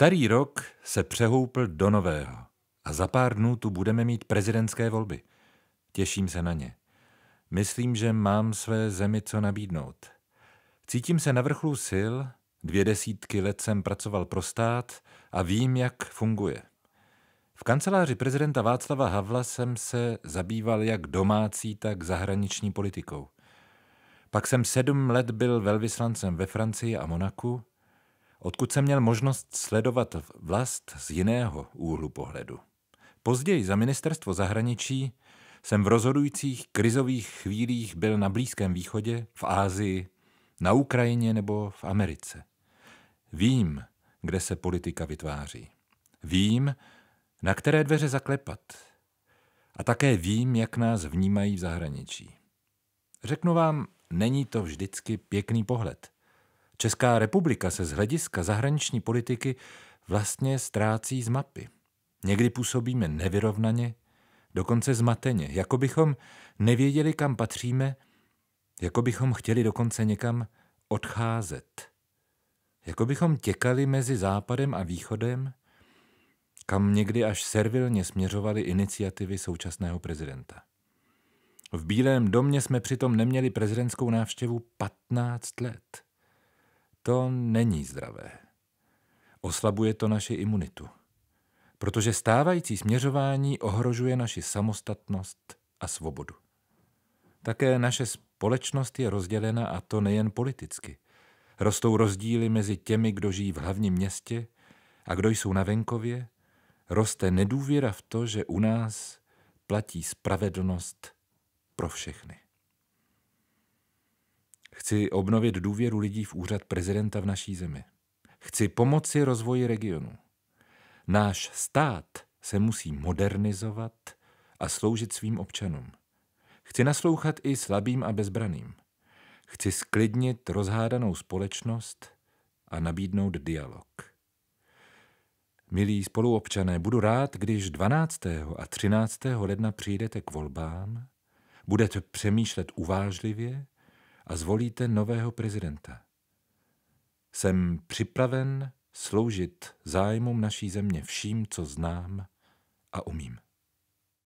Starý rok se přehoupl do nového a za pár dnů tu budeme mít prezidentské volby. Těším se na ně. Myslím, že mám své zemi co nabídnout. Cítím se na vrcholu sil, dvě desítky let jsem pracoval pro stát a vím, jak funguje. V kanceláři prezidenta Václava Havla jsem se zabýval jak domácí, tak zahraniční politikou. Pak jsem sedm let byl velvyslancem ve Francii a Monaku – odkud jsem měl možnost sledovat vlast z jiného úhlu pohledu. Později za ministerstvo zahraničí jsem v rozhodujících krizových chvílích byl na Blízkém východě, v Ázii, na Ukrajině nebo v Americe. Vím, kde se politika vytváří. Vím, na které dveře zaklepat. A také vím, jak nás vnímají v zahraničí. Řeknu vám, není to vždycky pěkný pohled – Česká republika se z hlediska zahraniční politiky vlastně ztrácí z mapy. Někdy působíme nevyrovnaně, dokonce zmateně, jako bychom nevěděli, kam patříme, jako bychom chtěli dokonce někam odcházet. Jako bychom těkali mezi západem a východem, kam někdy až servilně směřovaly iniciativy současného prezidenta. V Bílém domě jsme přitom neměli prezidentskou návštěvu 15 let. To není zdravé. Oslabuje to naši imunitu, protože stávající směřování ohrožuje naši samostatnost a svobodu. Také naše společnost je rozdělena a to nejen politicky. Rostou rozdíly mezi těmi, kdo žijí v hlavním městě a kdo jsou na venkově. Roste nedůvěra v to, že u nás platí spravedlnost pro všechny. Chci obnovit důvěru lidí v úřad prezidenta v naší zemi. Chci pomoci rozvoji regionu. Náš stát se musí modernizovat a sloužit svým občanům. Chci naslouchat i slabým a bezbraným. Chci sklidnit rozhádanou společnost a nabídnout dialog. Milí spoluobčané, budu rád, když 12. a 13. ledna přijdete k volbám, budete přemýšlet uvážlivě a zvolíte nového prezidenta. Jsem připraven sloužit zájmům naší země vším, co znám a umím.